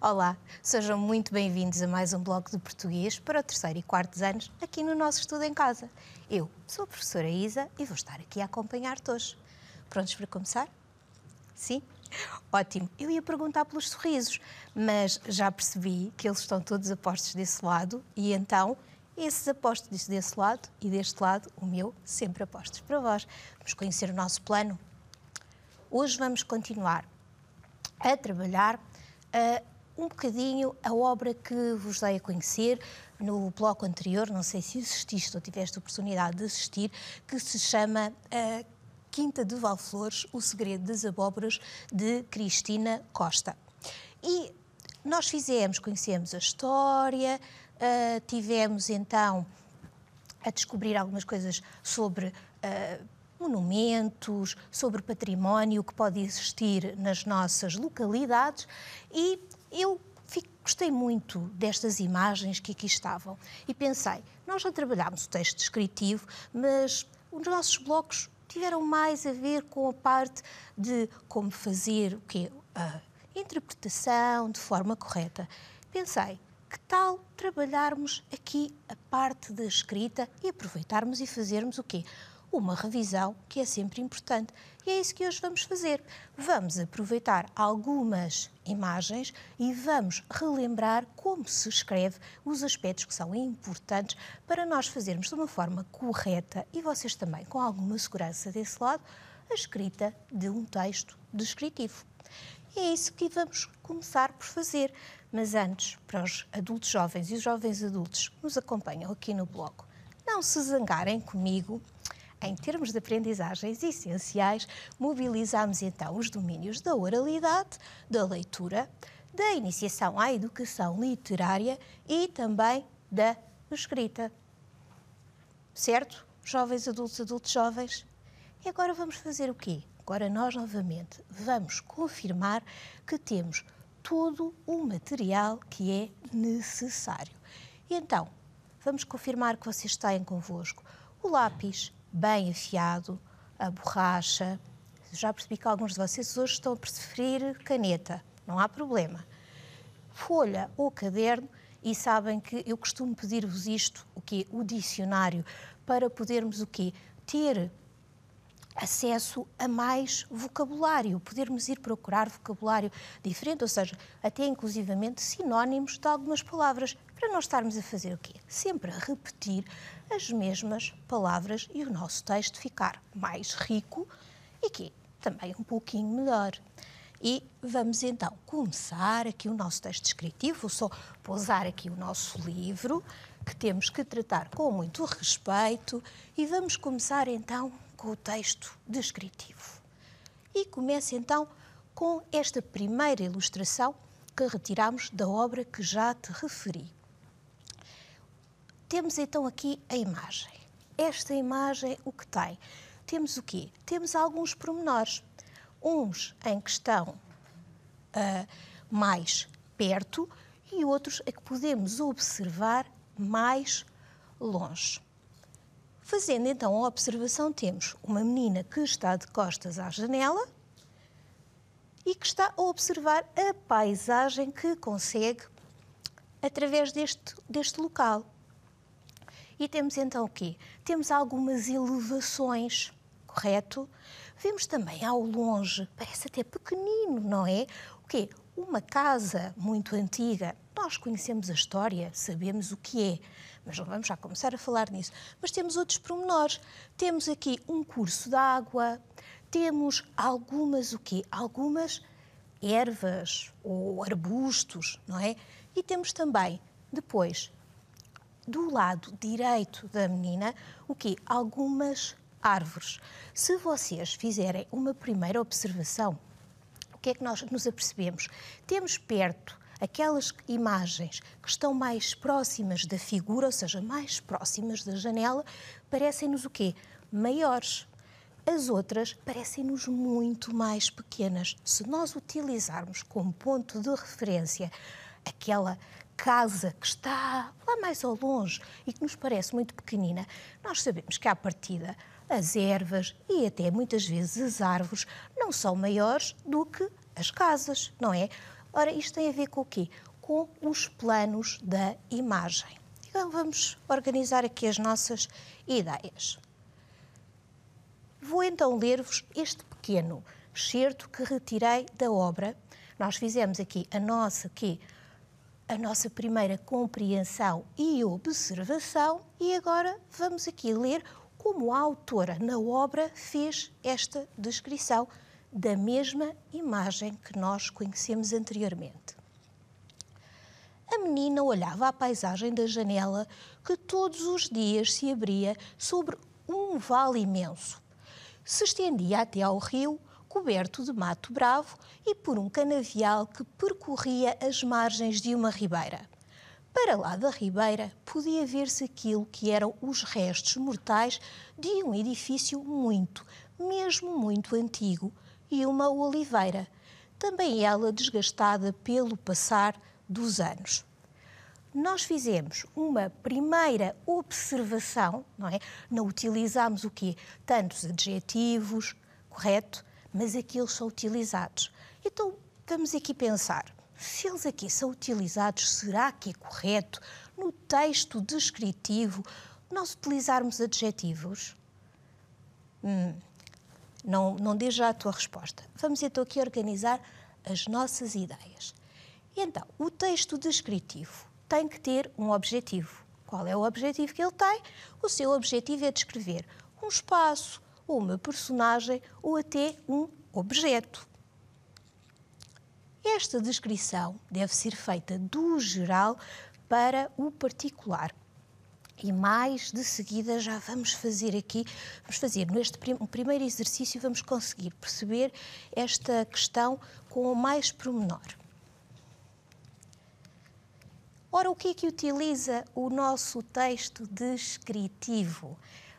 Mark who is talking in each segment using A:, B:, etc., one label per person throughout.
A: Olá, sejam muito bem-vindos a mais um bloco de português para o terceiro e quarto anos aqui no nosso estudo em casa. Eu sou a professora Isa e vou estar aqui a acompanhar-te hoje. Prontos para começar? Sim? Ótimo. Eu ia perguntar pelos sorrisos, mas já percebi que eles estão todos apostos desse lado e então esses apostos desse lado e deste lado, o meu, sempre apostos para vós. Vamos conhecer o nosso plano? Hoje vamos continuar a trabalhar a um bocadinho a obra que vos dei a conhecer no bloco anterior, não sei se assististe ou tiveste oportunidade de assistir, que se chama eh, Quinta de Valflores, O Segredo das Abóboras, de Cristina Costa. E nós fizemos, conhecemos a história, uh, tivemos então a descobrir algumas coisas sobre uh, monumentos, sobre património que pode existir nas nossas localidades e eu gostei muito destas imagens que aqui estavam e pensei, nós já trabalhámos o texto descritivo, mas os nossos blocos tiveram mais a ver com a parte de como fazer o quê? A interpretação de forma correta. Pensei, que tal trabalharmos aqui a parte da escrita e aproveitarmos e fazermos o quê? uma revisão que é sempre importante. E é isso que hoje vamos fazer. Vamos aproveitar algumas imagens e vamos relembrar como se escreve os aspectos que são importantes para nós fazermos de uma forma correta e vocês também com alguma segurança desse lado a escrita de um texto descritivo. E é isso que vamos começar por fazer. Mas antes, para os adultos jovens e os jovens adultos que nos acompanham aqui no blog, não se zangarem comigo em termos de aprendizagens essenciais, mobilizamos então os domínios da oralidade, da leitura, da iniciação à educação literária e também da escrita. Certo? Jovens, adultos, adultos, jovens. E agora vamos fazer o quê? Agora nós novamente vamos confirmar que temos todo o material que é necessário. E então, vamos confirmar que vocês têm convosco o lápis, bem afiado, a borracha. Já percebi que alguns de vocês hoje estão a preferir caneta, não há problema. Folha ou caderno, e sabem que eu costumo pedir-vos isto, o que O dicionário, para podermos o quê? Ter acesso a mais vocabulário, podermos ir procurar vocabulário diferente, ou seja, até inclusivamente sinónimos de algumas palavras para não estarmos a fazer o quê? Sempre a repetir as mesmas palavras e o nosso texto ficar mais rico e que também um pouquinho melhor. E vamos então começar aqui o nosso texto descritivo, vou só pousar aqui o nosso livro, que temos que tratar com muito respeito, e vamos começar então com o texto descritivo. E começa então com esta primeira ilustração que retiramos da obra que já te referi. Temos então aqui a imagem. Esta imagem, o que tem? Temos o quê? Temos alguns pormenores. Uns em que estão uh, mais perto e outros a que podemos observar mais longe. Fazendo então a observação, temos uma menina que está de costas à janela e que está a observar a paisagem que consegue através deste, deste local. E temos então o quê? Temos algumas elevações, correto? Vemos também ao longe, parece até pequenino, não é? O quê? Uma casa muito antiga. Nós conhecemos a história, sabemos o que é, mas não vamos já começar a falar nisso. Mas temos outros pormenores. Temos aqui um curso d'água, temos algumas o quê? Algumas ervas ou arbustos, não é? E temos também, depois, do lado direito da menina, o quê? Algumas árvores. Se vocês fizerem uma primeira observação, o que é que nós nos apercebemos? Temos perto aquelas imagens que estão mais próximas da figura, ou seja, mais próximas da janela, parecem-nos o quê? Maiores. As outras parecem-nos muito mais pequenas. Se nós utilizarmos como ponto de referência aquela casa que está lá mais ao longe e que nos parece muito pequenina, nós sabemos que, à partida, as ervas e até muitas vezes as árvores não são maiores do que as casas, não é? Ora, isto tem a ver com o quê? Com os planos da imagem. Então vamos organizar aqui as nossas ideias. Vou então ler-vos este pequeno excerto que retirei da obra. Nós fizemos aqui a nossa aqui a nossa primeira compreensão e observação, e agora vamos aqui ler como a autora na obra fez esta descrição da mesma imagem que nós conhecemos anteriormente. A menina olhava a paisagem da janela que todos os dias se abria sobre um vale imenso. Se estendia até ao rio, coberto de mato bravo e por um canavial que percorria as margens de uma ribeira. Para lá da ribeira podia ver-se aquilo que eram os restos mortais de um edifício muito, mesmo muito antigo, e uma oliveira, também ela desgastada pelo passar dos anos. Nós fizemos uma primeira observação, não é? Não utilizámos o quê? Tantos adjetivos, correto? mas aqui é eles são utilizados. Então, vamos aqui pensar. Se eles aqui são utilizados, será que é correto, no texto descritivo, nós utilizarmos adjetivos? Hum, não, não diz já a tua resposta. Vamos então aqui organizar as nossas ideias. então, o texto descritivo tem que ter um objetivo. Qual é o objetivo que ele tem? O seu objetivo é descrever um espaço, uma personagem ou até um objeto. Esta descrição deve ser feita do geral para o particular. E mais de seguida já vamos fazer aqui, vamos fazer neste prim primeiro exercício, vamos conseguir perceber esta questão com mais promenor. Ora, o que é que utiliza o nosso texto descritivo?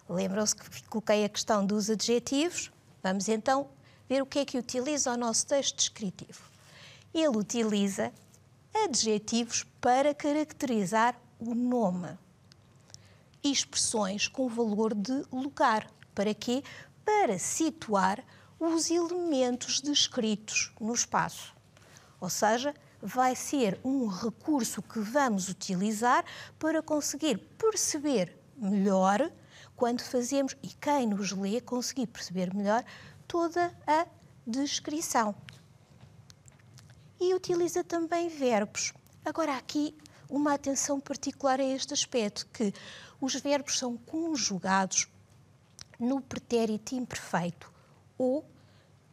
A: Lembram-se que coloquei a questão dos adjetivos. Vamos então ver o que é que utiliza o nosso texto descritivo. Ele utiliza adjetivos para caracterizar o nome. Expressões com valor de lugar. Para quê? Para situar os elementos descritos no espaço. Ou seja, vai ser um recurso que vamos utilizar para conseguir perceber melhor quando fazemos, e quem nos lê conseguir perceber melhor toda a descrição. E utiliza também verbos. Agora, aqui uma atenção particular a este aspecto, que os verbos são conjugados no pretérito imperfeito ou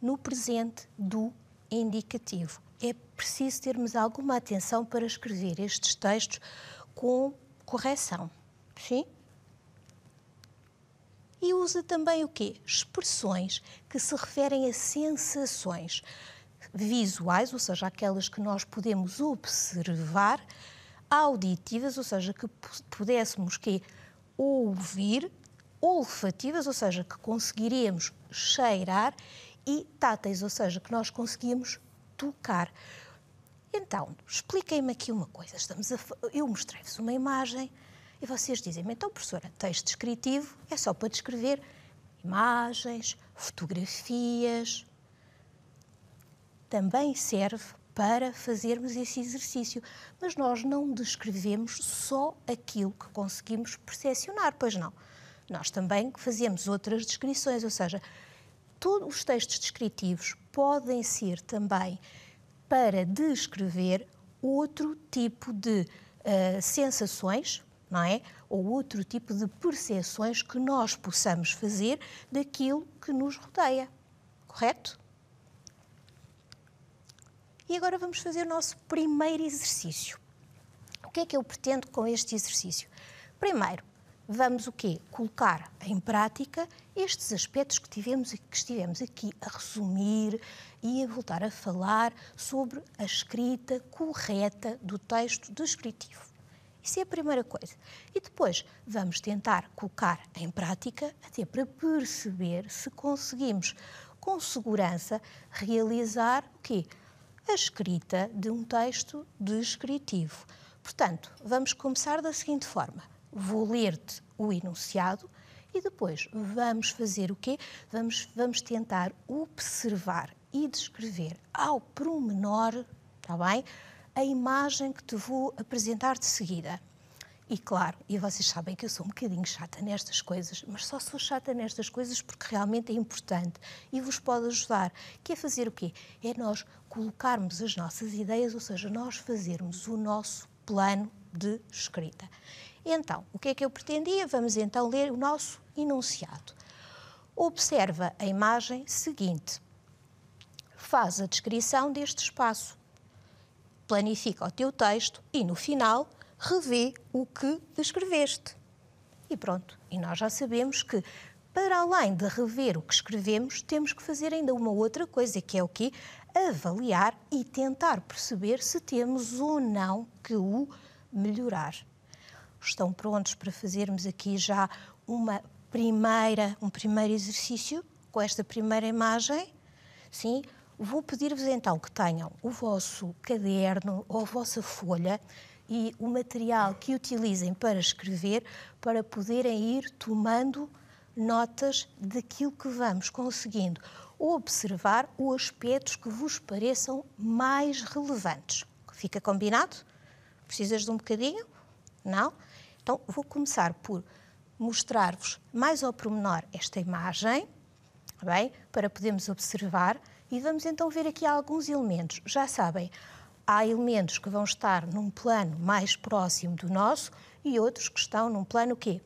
A: no presente do indicativo. É preciso termos alguma atenção para escrever estes textos com correção. Sim? E usa também o quê? Expressões que se referem a sensações visuais, ou seja, aquelas que nós podemos observar, auditivas, ou seja, que pudéssemos que ouvir, olfativas, ou seja, que conseguiríamos cheirar, e táteis, ou seja, que nós conseguíamos tocar. Então, expliquem-me aqui uma coisa. Estamos a... Eu mostrei-vos uma imagem e vocês dizem, então, professora, texto descritivo é só para descrever imagens, fotografias. Também serve para fazermos esse exercício. Mas nós não descrevemos só aquilo que conseguimos percepcionar, pois não. Nós também fazemos outras descrições, ou seja, todos os textos descritivos podem ser também para descrever outro tipo de uh, sensações, não é? Ou outro tipo de percepções que nós possamos fazer daquilo que nos rodeia, correto? E agora vamos fazer o nosso primeiro exercício. O que é que eu pretendo com este exercício? Primeiro, vamos o quê? Colocar em prática estes aspectos que, tivemos, que estivemos aqui a resumir e a voltar a falar sobre a escrita correta do texto descritivo. Isso é a primeira coisa. E depois vamos tentar colocar em prática até para perceber se conseguimos com segurança realizar o quê? A escrita de um texto descritivo. Portanto, vamos começar da seguinte forma. Vou ler-te o enunciado e depois vamos fazer o quê? Vamos, vamos tentar observar e descrever ao promenor, está bem? a imagem que te vou apresentar de seguida. E claro, e vocês sabem que eu sou um bocadinho chata nestas coisas, mas só sou chata nestas coisas porque realmente é importante e vos pode ajudar. Que é fazer o quê? É nós colocarmos as nossas ideias, ou seja, nós fazermos o nosso plano de escrita. Então, o que é que eu pretendia? Vamos então ler o nosso enunciado. Observa a imagem seguinte. Faz a descrição deste espaço planifica o teu texto e, no final, revê o que escreveste. E pronto. E nós já sabemos que, para além de rever o que escrevemos, temos que fazer ainda uma outra coisa, que é o quê? Avaliar e tentar perceber se temos ou não que o melhorar. Estão prontos para fazermos aqui já uma primeira, um primeiro exercício com esta primeira imagem? Sim, Vou pedir-vos então que tenham o vosso caderno ou a vossa folha e o material que utilizem para escrever, para poderem ir tomando notas daquilo que vamos conseguindo observar ou aspectos que vos pareçam mais relevantes. Fica combinado? Precisas de um bocadinho? Não? Então vou começar por mostrar-vos mais ao pormenor esta imagem, tá bem, para podermos observar e vamos então ver aqui alguns elementos. Já sabem, há elementos que vão estar num plano mais próximo do nosso e outros que estão num plano quê?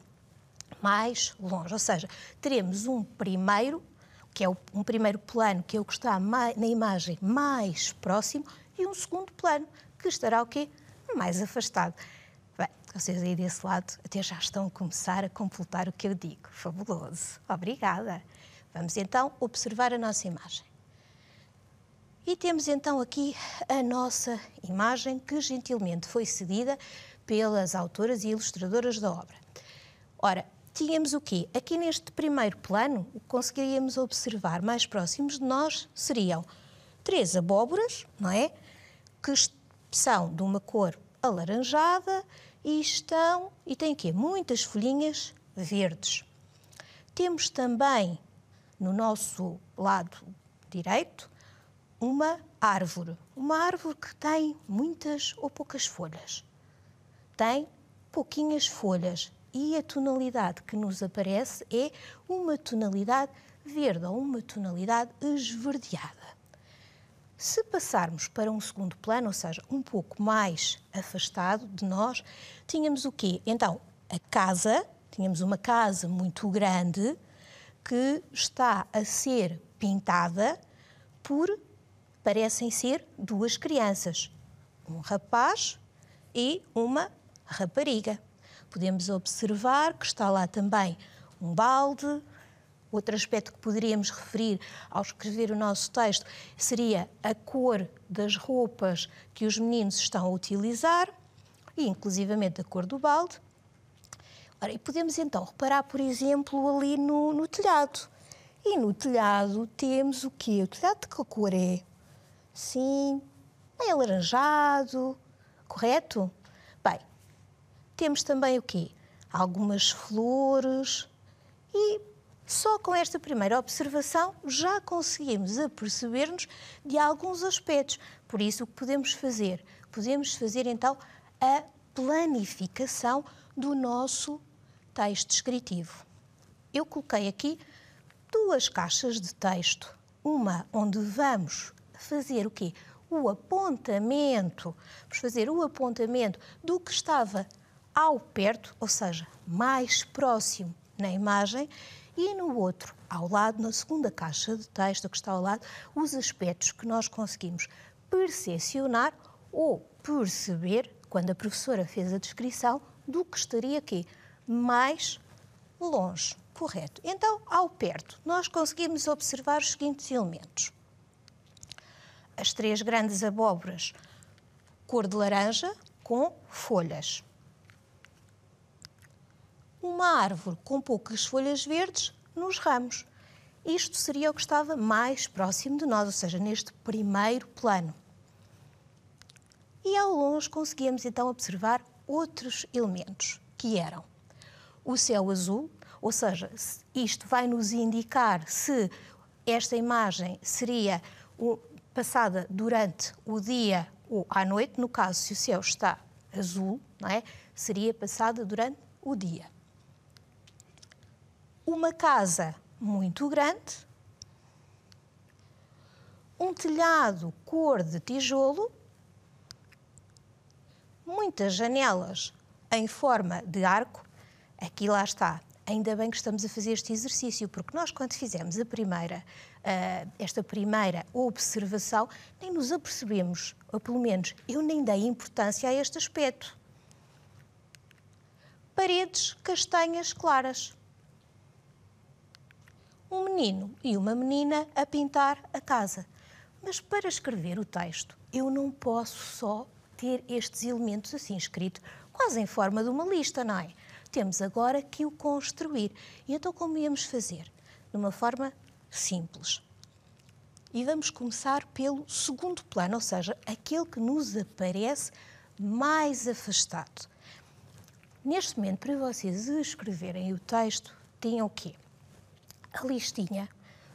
A: mais longe. Ou seja, teremos um primeiro, que é um primeiro plano, que é o que está na imagem mais próximo, e um segundo plano, que estará o quê? Mais afastado. Bem, vocês aí desse lado até já estão a começar a completar o que eu digo. Fabuloso. Obrigada. Vamos então observar a nossa imagem. E temos então aqui a nossa imagem que gentilmente foi cedida pelas autoras e ilustradoras da obra. Ora, tínhamos o quê? Aqui neste primeiro plano, o que conseguiríamos observar mais próximos de nós seriam três abóboras, não é? Que são de uma cor alaranjada e estão e têm aqui muitas folhinhas verdes. Temos também no nosso lado direito uma árvore. Uma árvore que tem muitas ou poucas folhas. Tem pouquinhas folhas e a tonalidade que nos aparece é uma tonalidade verde ou uma tonalidade esverdeada. Se passarmos para um segundo plano, ou seja, um pouco mais afastado de nós, tínhamos o quê? Então, a casa, tínhamos uma casa muito grande que está a ser pintada por parecem ser duas crianças, um rapaz e uma rapariga. Podemos observar que está lá também um balde. Outro aspecto que poderíamos referir ao escrever o nosso texto seria a cor das roupas que os meninos estão a utilizar e, inclusivamente, a cor do balde. Ora, e podemos então reparar, por exemplo, ali no, no telhado. E no telhado temos o quê? O telhado de que cor é? sim meio alaranjado, correto? Bem, temos também o quê? Algumas flores e só com esta primeira observação já conseguimos aperceber-nos de alguns aspectos. Por isso, o que podemos fazer? Podemos fazer então a planificação do nosso texto descritivo. Eu coloquei aqui duas caixas de texto, uma onde vamos fazer o quê? O apontamento, vamos fazer o apontamento do que estava ao perto, ou seja, mais próximo na imagem, e no outro, ao lado, na segunda caixa de texto que está ao lado, os aspectos que nós conseguimos percepcionar ou perceber, quando a professora fez a descrição, do que estaria aqui mais longe, correto? Então, ao perto, nós conseguimos observar os seguintes elementos as três grandes abóboras cor de laranja com folhas. Uma árvore com poucas folhas verdes nos ramos. Isto seria o que estava mais próximo de nós, ou seja, neste primeiro plano. E ao longe conseguíamos então observar outros elementos, que eram o céu azul, ou seja, isto vai nos indicar se esta imagem seria passada durante o dia ou à noite, no caso se o céu está azul, não é? seria passada durante o dia. Uma casa muito grande, um telhado cor de tijolo, muitas janelas em forma de arco, aqui lá está. Ainda bem que estamos a fazer este exercício, porque nós, quando fizemos a primeira uh, esta primeira observação, nem nos apercebemos, ou pelo menos eu nem dei importância a este aspecto. Paredes castanhas claras. Um menino e uma menina a pintar a casa. Mas para escrever o texto, eu não posso só ter estes elementos assim escrito, quase em forma de uma lista, não é? Temos agora que o construir. E então, como íamos fazer? De uma forma simples. E vamos começar pelo segundo plano, ou seja, aquele que nos aparece mais afastado. Neste momento, para vocês escreverem o texto, tinham o quê? A listinha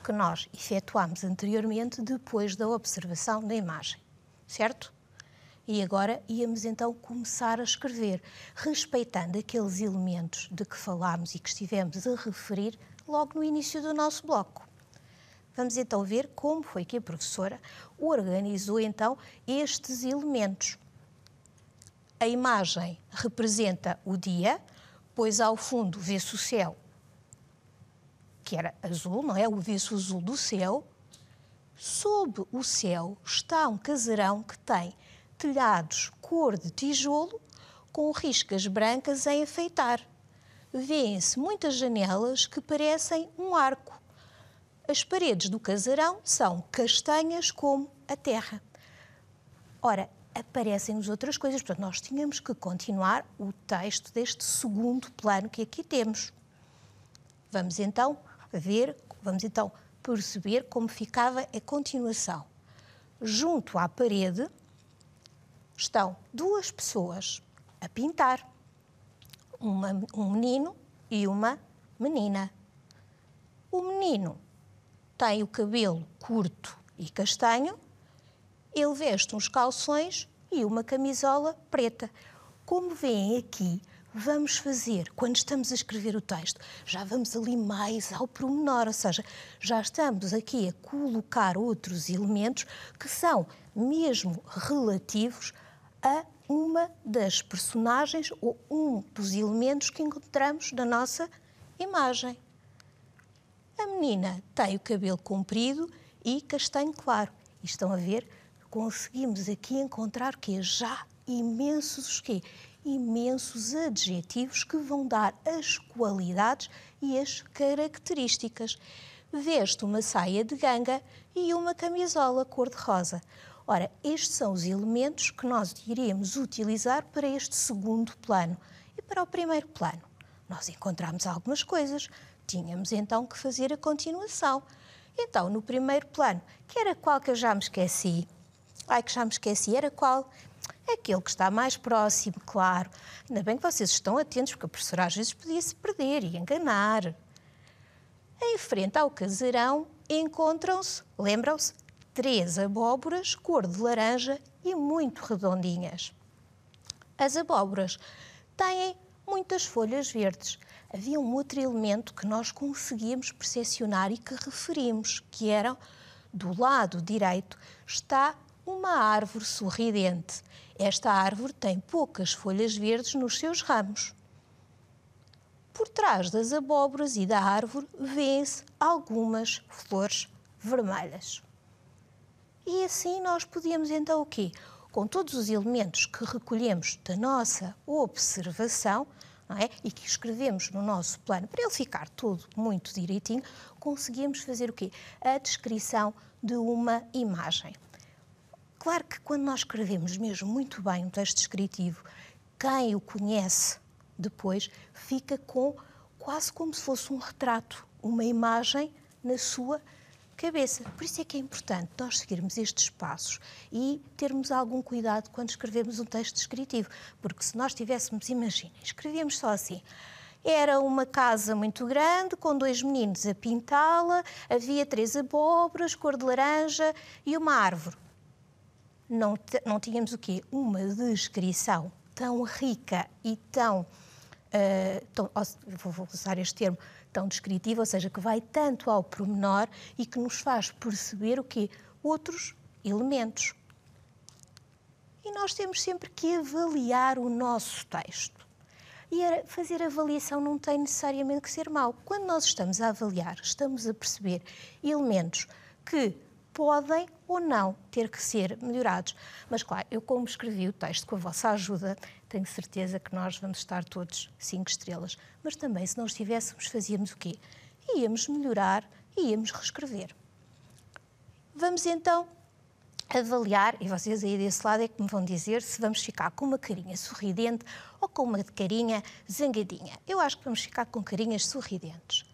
A: que nós efetuámos anteriormente depois da observação da imagem, certo? E agora íamos então começar a escrever, respeitando aqueles elementos de que falámos e que estivemos a referir logo no início do nosso bloco. Vamos então ver como foi que a professora organizou então estes elementos. A imagem representa o dia, pois ao fundo vê-se o céu, que era azul, não é? O vê-se o azul do céu. Sob o céu está um caserão que tem telhados cor de tijolo com riscas brancas a enfeitar. Vêem-se muitas janelas que parecem um arco as paredes do casarão são castanhas como a terra. Ora, aparecem-nos outras coisas, portanto, nós tínhamos que continuar o texto deste segundo plano que aqui temos. Vamos então ver, vamos então perceber como ficava a continuação. Junto à parede estão duas pessoas a pintar, uma, um menino e uma menina. O menino tem o cabelo curto e castanho, ele veste uns calções e uma camisola preta. Como veem aqui, vamos fazer, quando estamos a escrever o texto, já vamos ali mais ao promenor, ou seja, já estamos aqui a colocar outros elementos que são mesmo relativos a uma das personagens ou um dos elementos que encontramos na nossa imagem. A menina tem o cabelo comprido e castanho claro. E estão a ver, conseguimos aqui encontrar que já imensos que imensos adjetivos que vão dar as qualidades e as características. Veste uma saia de ganga e uma camisola cor-de-rosa. Ora, estes são os elementos que nós iremos utilizar para este segundo plano. E para o primeiro plano, nós encontramos algumas coisas, Tínhamos então que fazer a continuação. Então, no primeiro plano, que era qual que eu já me esqueci? Ai, que já me esqueci, era qual? Aquele que está mais próximo, claro. Ainda bem que vocês estão atentos, porque a professora às vezes podia se perder e enganar. Em frente ao casarão encontram-se, lembram-se, três abóboras cor de laranja e muito redondinhas. As abóboras têm muitas folhas verdes havia um outro elemento que nós conseguíamos percepcionar e que referimos, que era do lado direito está uma árvore sorridente. Esta árvore tem poucas folhas verdes nos seus ramos. Por trás das abóboras e da árvore vêem-se algumas flores vermelhas. E assim nós podíamos então o quê? Com todos os elementos que recolhemos da nossa observação, é? e que escrevemos no nosso plano, para ele ficar tudo muito direitinho, conseguimos fazer o quê? A descrição de uma imagem. Claro que quando nós escrevemos mesmo muito bem um texto descritivo, quem o conhece depois fica com quase como se fosse um retrato, uma imagem na sua cabeça. Por isso é que é importante nós seguirmos estes passos e termos algum cuidado quando escrevemos um texto descritivo, porque se nós tivéssemos, imagina, escrevíamos só assim. Era uma casa muito grande, com dois meninos a pintá-la, havia três abóboras, cor de laranja e uma árvore. Não, não tínhamos o quê? Uma descrição tão rica e tão, uh, tão vou usar este termo, tão descritiva, ou seja, que vai tanto ao pormenor e que nos faz perceber o quê? Outros elementos. E nós temos sempre que avaliar o nosso texto. E fazer avaliação não tem necessariamente que ser mau. Quando nós estamos a avaliar, estamos a perceber elementos que podem ou não ter que ser melhorados. Mas, claro, eu, como escrevi o texto com a vossa ajuda, tenho certeza que nós vamos estar todos cinco estrelas. Mas também, se não estivéssemos, fazíamos o quê? Íamos melhorar e íamos reescrever. Vamos então avaliar, e vocês aí desse lado é que me vão dizer se vamos ficar com uma carinha sorridente ou com uma carinha zangadinha. Eu acho que vamos ficar com carinhas sorridentes.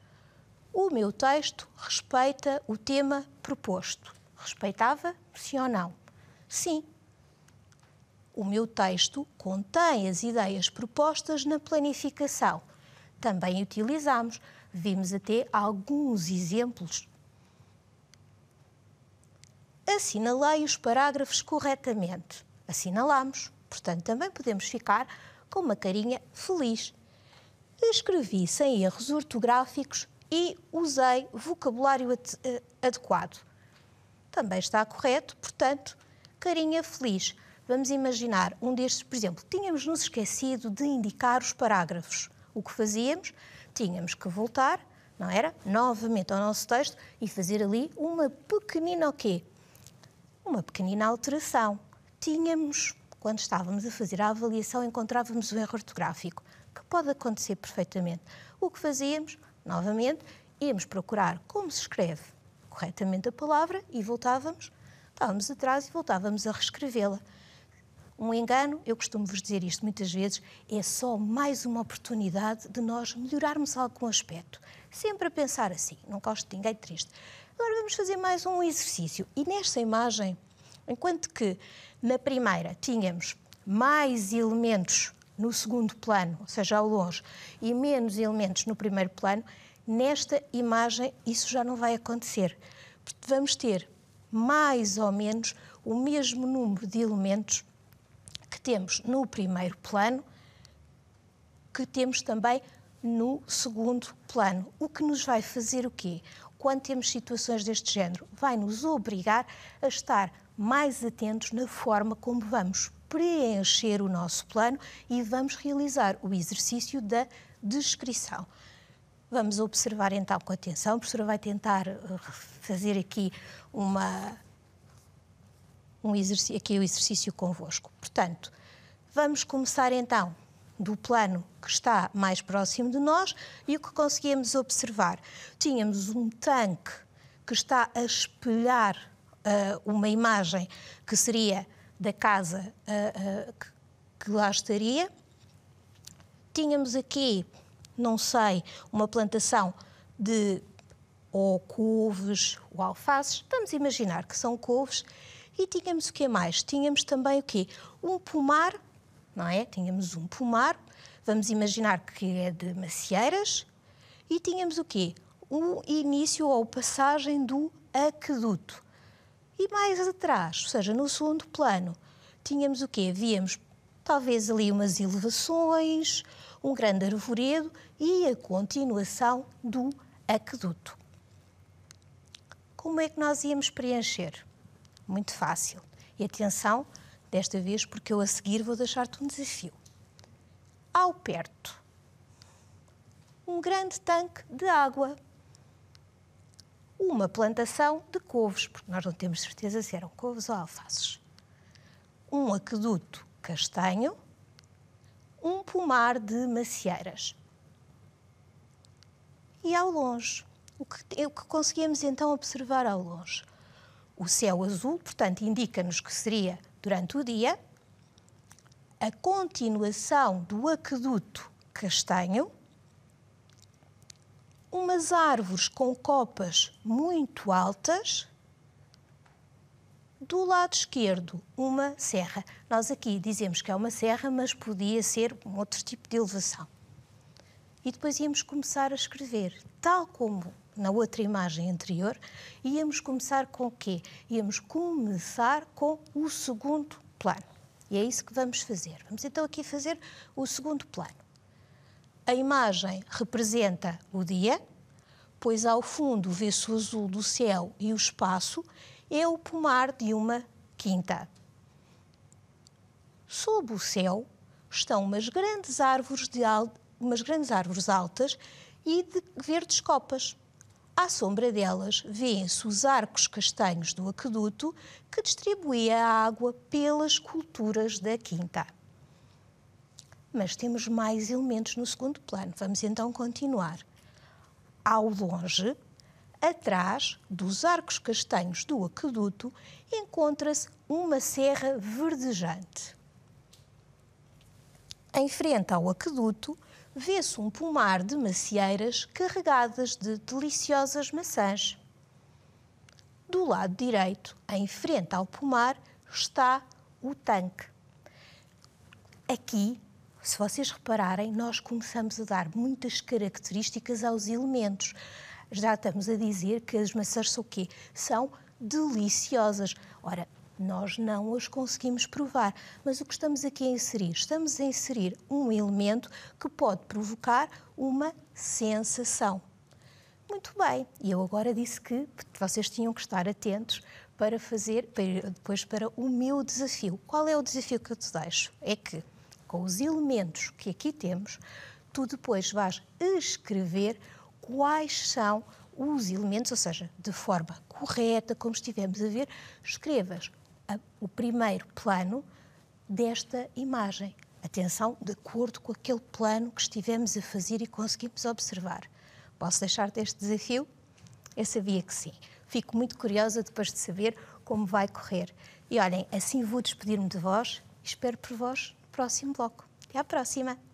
A: O meu texto respeita o tema proposto. Respeitava, sim ou não? Sim, o meu texto contém as ideias propostas na planificação. Também utilizamos, vimos até alguns exemplos. Assinalei os parágrafos corretamente. Assinalamos, portanto, também podemos ficar com uma carinha feliz. Escrevi sem erros ortográficos e usei vocabulário eh, adequado. Também está correto, portanto, carinha feliz. Vamos imaginar um destes, por exemplo, tínhamos nos esquecido de indicar os parágrafos. O que fazíamos? Tínhamos que voltar, não era? Novamente ao nosso texto e fazer ali uma pequenina o quê? Uma pequenina alteração. Tínhamos, quando estávamos a fazer a avaliação, encontrávamos um erro ortográfico, que pode acontecer perfeitamente. O que fazíamos? Novamente, íamos procurar como se escreve corretamente a palavra e voltávamos, estávamos atrás e voltávamos a reescrevê-la. Um engano, eu costumo vos dizer isto muitas vezes, é só mais uma oportunidade de nós melhorarmos algum aspecto. Sempre a pensar assim, não gosto de ninguém triste. Agora vamos fazer mais um exercício. E nesta imagem, enquanto que na primeira tínhamos mais elementos no segundo plano, ou seja, ao longe, e menos elementos no primeiro plano, nesta imagem isso já não vai acontecer. Vamos ter mais ou menos o mesmo número de elementos temos no primeiro plano, que temos também no segundo plano. O que nos vai fazer o quê? Quando temos situações deste género, vai nos obrigar a estar mais atentos na forma como vamos preencher o nosso plano e vamos realizar o exercício da descrição. Vamos observar então com atenção, a professora vai tentar eh, fazer aqui uma um exercício, aqui o exercício convosco. Portanto, vamos começar então do plano que está mais próximo de nós e o que conseguíamos observar. Tínhamos um tanque que está a espelhar uh, uma imagem que seria da casa uh, uh, que, que lá estaria. Tínhamos aqui, não sei, uma plantação de ou couves ou alfaces, vamos imaginar que são couves, e tínhamos o que mais? Tínhamos também o quê? Um pomar, não é? Tínhamos um pomar, vamos imaginar que é de macieiras, e tínhamos o quê? O início ou passagem do aqueduto. E mais atrás, ou seja, no segundo plano, tínhamos o quê? Víamos talvez ali umas elevações, um grande arvoredo e a continuação do aqueduto. Como é que nós íamos preencher? muito fácil. E atenção, desta vez, porque eu a seguir vou deixar-te um desafio. Ao perto, um grande tanque de água, uma plantação de couves, porque nós não temos certeza se eram couves ou alfaces, um aqueduto castanho, um pomar de macieiras. E ao longe, o que, o que conseguimos então observar ao longe? o céu azul, portanto, indica-nos que seria durante o dia, a continuação do aqueduto castanho, umas árvores com copas muito altas, do lado esquerdo, uma serra. Nós aqui dizemos que é uma serra, mas podia ser um outro tipo de elevação. E depois íamos começar a escrever, tal como na outra imagem anterior, íamos começar com o quê? Íamos começar com o segundo plano. E é isso que vamos fazer. Vamos então aqui fazer o segundo plano. A imagem representa o dia, pois ao fundo vê-se o azul do céu e o espaço é o pomar de uma quinta. Sob o céu estão umas grandes árvores, de al... umas grandes árvores altas e de verdes copas. À sombra delas, vêem-se os arcos castanhos do aqueduto que distribuía a água pelas culturas da quinta. Mas temos mais elementos no segundo plano. Vamos então continuar. Ao longe, atrás dos arcos castanhos do aqueduto, encontra-se uma serra verdejante. Em frente ao aqueduto, vê-se um pomar de macieiras carregadas de deliciosas maçãs. Do lado direito, em frente ao pomar, está o tanque. Aqui, se vocês repararem, nós começamos a dar muitas características aos elementos. Já estamos a dizer que as maçãs são o quê? São deliciosas. Ora, nós não os conseguimos provar, mas o que estamos aqui a inserir? Estamos a inserir um elemento que pode provocar uma sensação. Muito bem, e eu agora disse que vocês tinham que estar atentos para fazer, depois para o meu desafio. Qual é o desafio que eu te deixo? É que, com os elementos que aqui temos, tu depois vais escrever quais são os elementos, ou seja, de forma correta, como estivemos a ver, escrevas a, o primeiro plano desta imagem. Atenção, de acordo com aquele plano que estivemos a fazer e conseguimos observar. Posso deixar-te este desafio? Eu sabia que sim. Fico muito curiosa depois de saber como vai correr. E olhem, assim vou despedir-me de vós e espero por vós no próximo bloco. Até à próxima!